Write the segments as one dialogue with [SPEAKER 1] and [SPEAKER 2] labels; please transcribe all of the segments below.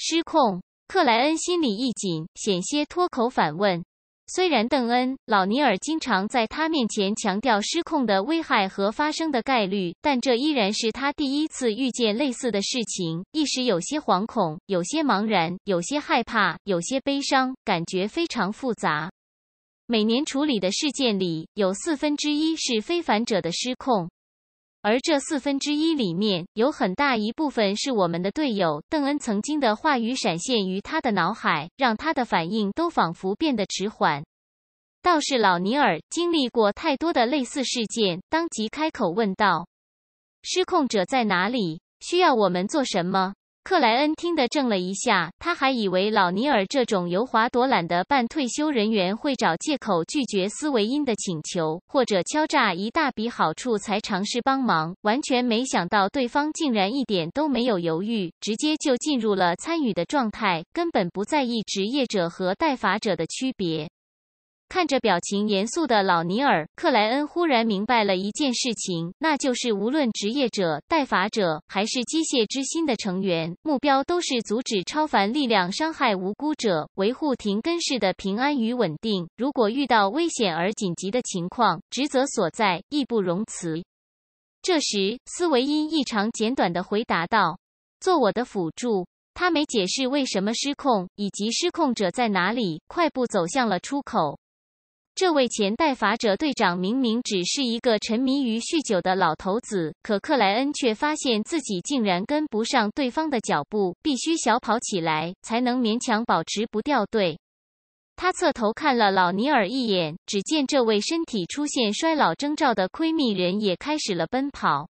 [SPEAKER 1] 失控，克莱恩心里一紧，险些脱口反问。虽然邓恩、老尼尔经常在他面前强调失控的危害和发生的概率，但这依然是他第一次遇见类似的事情，一时有些惶恐，有些茫然，有些害怕，有些悲伤，感觉非常复杂。每年处理的事件里，有四分之一是非凡者的失控。而这四分之一里面，有很大一部分是我们的队友邓恩曾经的话语闪现于他的脑海，让他的反应都仿佛变得迟缓。倒是老尼尔经历过太多的类似事件，当即开口问道：“失控者在哪里？需要我们做什么？”克莱恩听得怔了一下，他还以为老尼尔这种油滑躲懒的半退休人员会找借口拒绝斯维因的请求，或者敲诈一大笔好处才尝试帮忙，完全没想到对方竟然一点都没有犹豫，直接就进入了参与的状态，根本不在意职业者和代法者的区别。看着表情严肃的老尼尔·克莱恩，忽然明白了一件事情，那就是无论职业者、代法者还是机械之心的成员，目标都是阻止超凡力量伤害无辜者，维护廷根市的平安与稳定。如果遇到危险而紧急的情况，职责所在，义不容辞。这时，斯维因异常简短的回答道：“做我的辅助。”他没解释为什么失控，以及失控者在哪里。快步走向了出口。这位前代法者队长明明只是一个沉迷于酗酒的老头子，可克莱恩却发现自己竟然跟不上对方的脚步，必须小跑起来才能勉强保持不掉队。他侧头看了老尼尔一眼，只见这位身体出现衰老征兆的窥密人也开始了奔跑。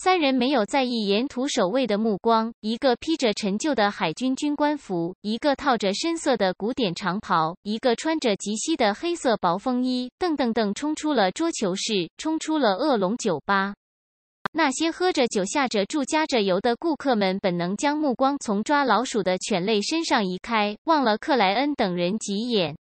[SPEAKER 1] 三人没有在意沿途守卫的目光。一个披着陈旧的海军军官服，一个套着深色的古典长袍，一个穿着极膝的黑色薄风衣，噔噔噔冲出了桌球室，冲出了恶龙酒吧。那些喝着酒、下着注、加着油的顾客们本能将目光从抓老鼠的犬类身上移开，忘了克莱恩等人急眼。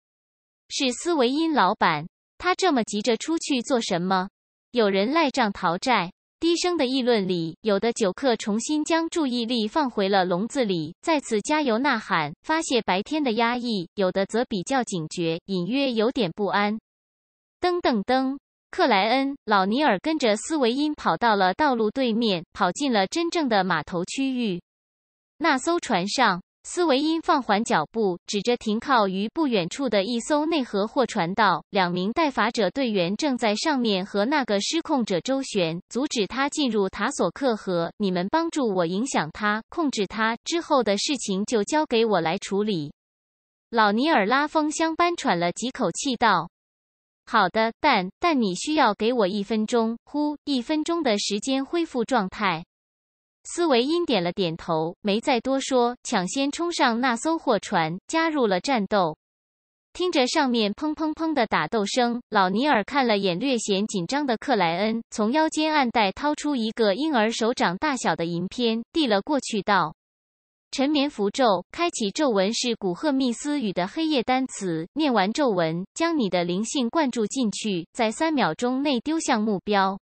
[SPEAKER 1] 是斯维因老板，他这么急着出去做什么？有人赖账逃债。低声的议论里，有的酒客重新将注意力放回了笼子里，再次加油呐喊，发泄白天的压抑；有的则比较警觉，隐约有点不安。噔噔噔！克莱恩、老尼尔跟着斯维因跑到了道路对面，跑进了真正的码头区域。那艘船上。斯维因放缓脚步，指着停靠于不远处的一艘内河货船道：“两名代法者队员正在上面和那个失控者周旋，阻止他进入塔索克河。你们帮助我影响他、控制他，之后的事情就交给我来处理。”老尼尔拉风箱般喘了几口气道：“好的，但但你需要给我一分钟，呼一分钟的时间恢复状态。”斯维因点了点头，没再多说，抢先冲上那艘货船，加入了战斗。听着上面砰砰砰的打斗声，老尼尔看了眼略显紧张的克莱恩，从腰间暗袋掏出一个婴儿手掌大小的银片，递了过去，道：“沉眠符咒，开启咒文是古赫密斯语的黑夜单词。念完咒文，将你的灵性灌注进去，在三秒钟内丢向目标。”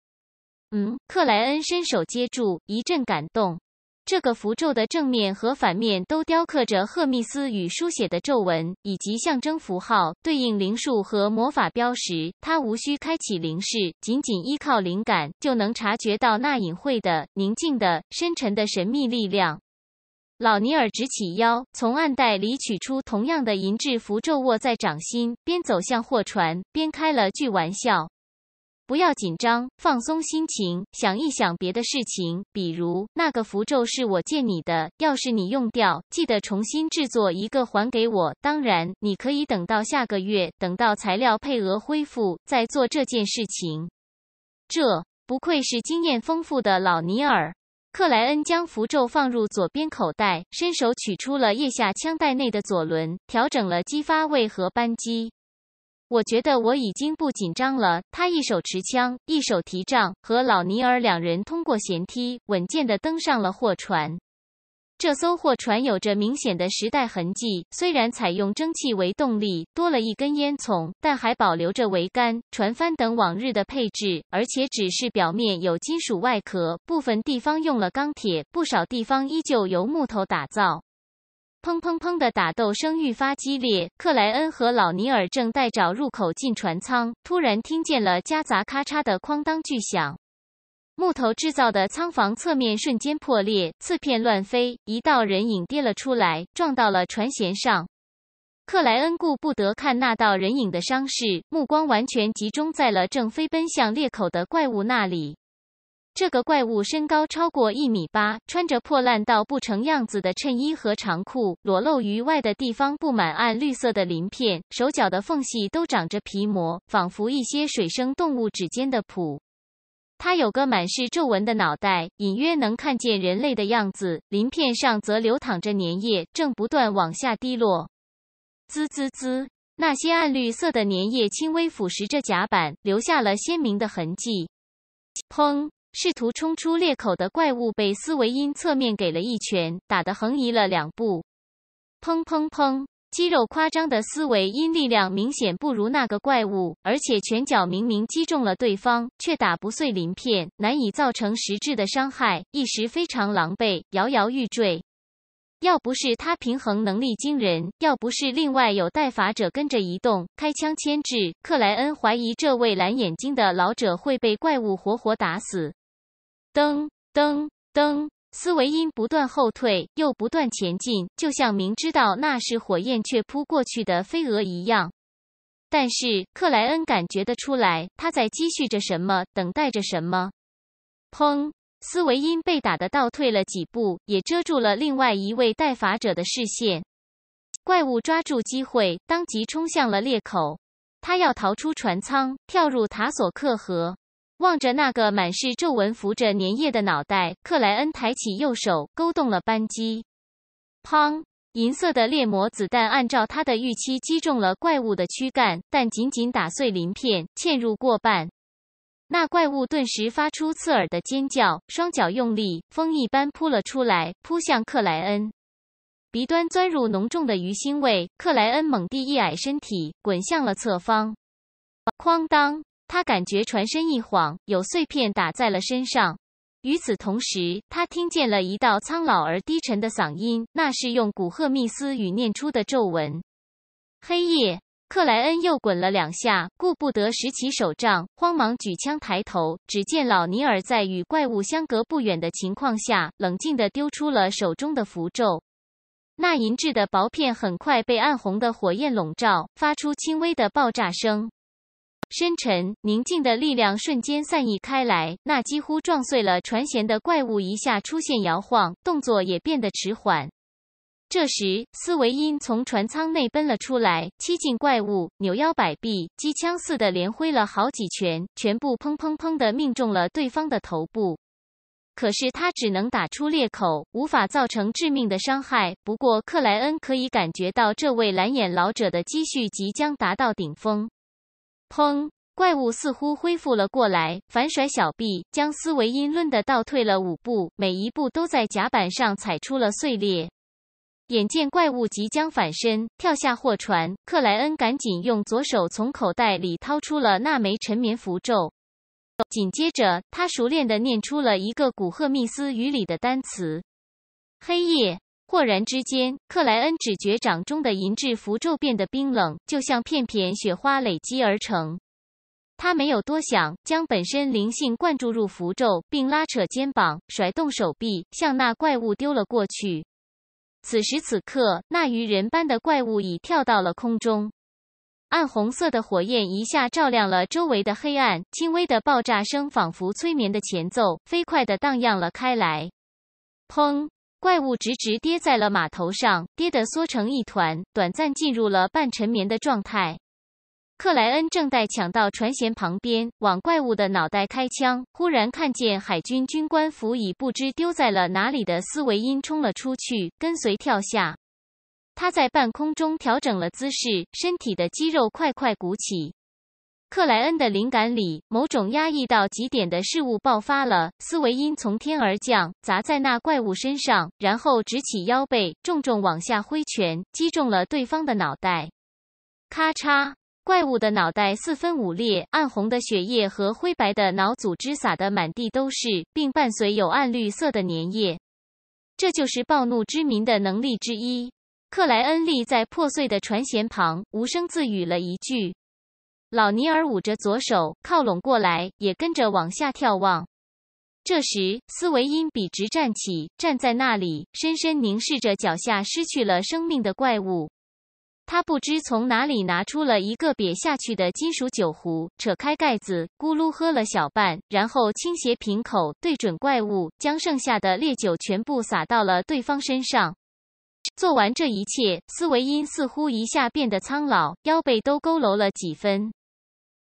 [SPEAKER 1] 嗯，克莱恩伸手接住，一阵感动。这个符咒的正面和反面都雕刻着赫密斯与书写的咒文，以及象征符号，对应灵术和魔法标识。他无需开启灵视，仅仅依靠灵感，就能察觉到那隐晦的、宁静的、深沉的神秘力量。老尼尔直起腰，从暗袋里取出同样的银质符咒，握在掌心，边走向货船，边开了句玩笑。不要紧张，放松心情，想一想别的事情。比如那个符咒是我借你的，要是你用掉，记得重新制作一个还给我。当然，你可以等到下个月，等到材料配额恢复再做这件事情。这不愧是经验丰富的老尼尔·克莱恩，将符咒放入左边口袋，伸手取出了腋下枪袋内的左轮，调整了激发位和扳机。我觉得我已经不紧张了。他一手持枪，一手提杖，和老尼尔两人通过舷梯，稳健地登上了货船。这艘货船有着明显的时代痕迹，虽然采用蒸汽为动力，多了一根烟囱，但还保留着桅杆、船帆等往日的配置，而且只是表面有金属外壳，部分地方用了钢铁，不少地方依旧由木头打造。砰砰砰的打斗声愈发激烈，克莱恩和老尼尔正待找入口进船舱，突然听见了夹杂咔嚓的哐当巨响，木头制造的仓房侧面瞬间破裂，刺片乱飞，一道人影跌了出来，撞到了船舷上。克莱恩顾不得看那道人影的伤势，目光完全集中在了正飞奔向裂口的怪物那里。这个怪物身高超过一米八，穿着破烂到不成样子的衬衣和长裤，裸露于外的地方布满暗绿色的鳞片，手脚的缝隙都长着皮膜，仿佛一些水生动物指尖的蹼。它有个满是皱纹的脑袋，隐约能看见人类的样子，鳞片上则流淌着粘液，正不断往下滴落。滋滋滋，那些暗绿色的粘液轻微腐蚀着甲板，留下了鲜明的痕迹。砰！试图冲出裂口的怪物被斯维因侧面给了一拳，打得横移了两步。砰砰砰！肌肉夸张的斯维因力量明显不如那个怪物，而且拳脚明明击中了对方，却打不碎鳞片，难以造成实质的伤害，一时非常狼狈，摇摇欲坠。要不是他平衡能力惊人，要不是另外有带法者跟着移动开枪牵制，克莱恩怀疑这位蓝眼睛的老者会被怪物活活打死。噔噔噔，斯维因不断后退，又不断前进，就像明知道那是火焰却扑过去的飞蛾一样。但是克莱恩感觉得出来，他在积蓄着什么，等待着什么。砰！斯维因被打得倒退了几步，也遮住了另外一位代法者的视线。怪物抓住机会，当即冲向了裂口。他要逃出船舱，跳入塔索克河。望着那个满是皱纹、浮着粘液的脑袋，克莱恩抬起右手，勾动了扳机。砰！银色的猎魔子弹按照他的预期击中了怪物的躯干，但仅仅打碎鳞片，嵌入过半。那怪物顿时发出刺耳的尖叫，双脚用力，风一般扑了出来，扑向克莱恩。鼻端钻入浓重的鱼腥味，克莱恩猛地一矮身体，滚向了侧方。哐当！他感觉船身一晃，有碎片打在了身上。与此同时，他听见了一道苍老而低沉的嗓音，那是用古赫密斯语念出的咒文。黑夜，克莱恩又滚了两下，顾不得拾起手杖，慌忙举枪抬头。只见老尼尔在与怪物相隔不远的情况下，冷静地丢出了手中的符咒。那银质的薄片很快被暗红的火焰笼罩，发出轻微的爆炸声。深沉宁静的力量瞬间散逸开来，那几乎撞碎了船舷的怪物一下出现摇晃，动作也变得迟缓。这时，斯维因从船舱内奔了出来，七进怪物，扭腰摆臂，机枪似的连挥了好几拳，全部砰砰砰的命中了对方的头部。可是他只能打出裂口，无法造成致命的伤害。不过克莱恩可以感觉到，这位蓝眼老者的积蓄即将达到顶峰。砰！怪物似乎恢复了过来，反甩小臂，将斯维因抡的倒退了五步，每一步都在甲板上踩出了碎裂。眼见怪物即将反身跳下货船，克莱恩赶紧用左手从口袋里掏出了那枚沉眠符咒，紧接着他熟练地念出了一个古赫密斯语里的单词：黑夜。豁然之间，克莱恩只觉掌中的银质符咒变得冰冷，就像片片雪花累积而成。他没有多想，将本身灵性灌注入符咒，并拉扯肩膀，甩动手臂，向那怪物丢了过去。此时此刻，那鱼人般的怪物已跳到了空中，暗红色的火焰一下照亮了周围的黑暗，轻微的爆炸声仿佛催眠的前奏，飞快的荡漾了开来。砰！怪物直直跌在了码头上，跌得缩成一团，短暂进入了半沉眠的状态。克莱恩正待抢到船舷旁边，往怪物的脑袋开枪，忽然看见海军军官服已不知丢在了哪里的斯维因冲了出去，跟随跳下。他在半空中调整了姿势，身体的肌肉快快鼓起。克莱恩的灵感里，某种压抑到极点的事物爆发了。斯维因从天而降，砸在那怪物身上，然后直起腰背，重重往下挥拳，击中了对方的脑袋。咔嚓！怪物的脑袋四分五裂，暗红的血液和灰白的脑组织洒得满地都是，并伴随有暗绿色的粘液。这就是暴怒之民的能力之一。克莱恩立在破碎的船舷旁，无声自语了一句。老尼尔捂着左手靠拢过来，也跟着往下眺望。这时，斯维因笔直站起，站在那里，深深凝视着脚下失去了生命的怪物。他不知从哪里拿出了一个瘪下去的金属酒壶，扯开盖子，咕噜喝了小半，然后倾斜瓶口对准怪物，将剩下的烈酒全部洒到了对方身上。做完这一切，斯维因似乎一下变得苍老，腰背都佝偻了几分。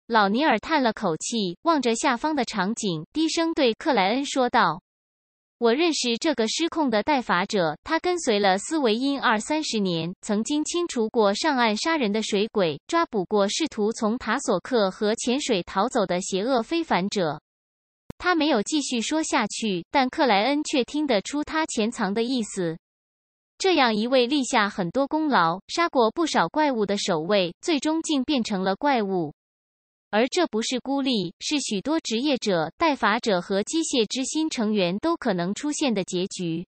[SPEAKER 1] 老尼尔叹了口气，望着下方的场景，低声对克莱恩说道：“我认识这个失控的代法者，他跟随了斯维因二三十年，曾经清除过上岸杀人的水鬼，抓捕过试图从塔索克和潜水逃走的邪恶非凡者。”他没有继续说下去，但克莱恩却听得出他潜藏的意思。这样一位立下很多功劳、杀过不少怪物的守卫，最终竟变成了怪物。而这不是孤立，是许多职业者、代法者和机械之心成员都可能出现的结局。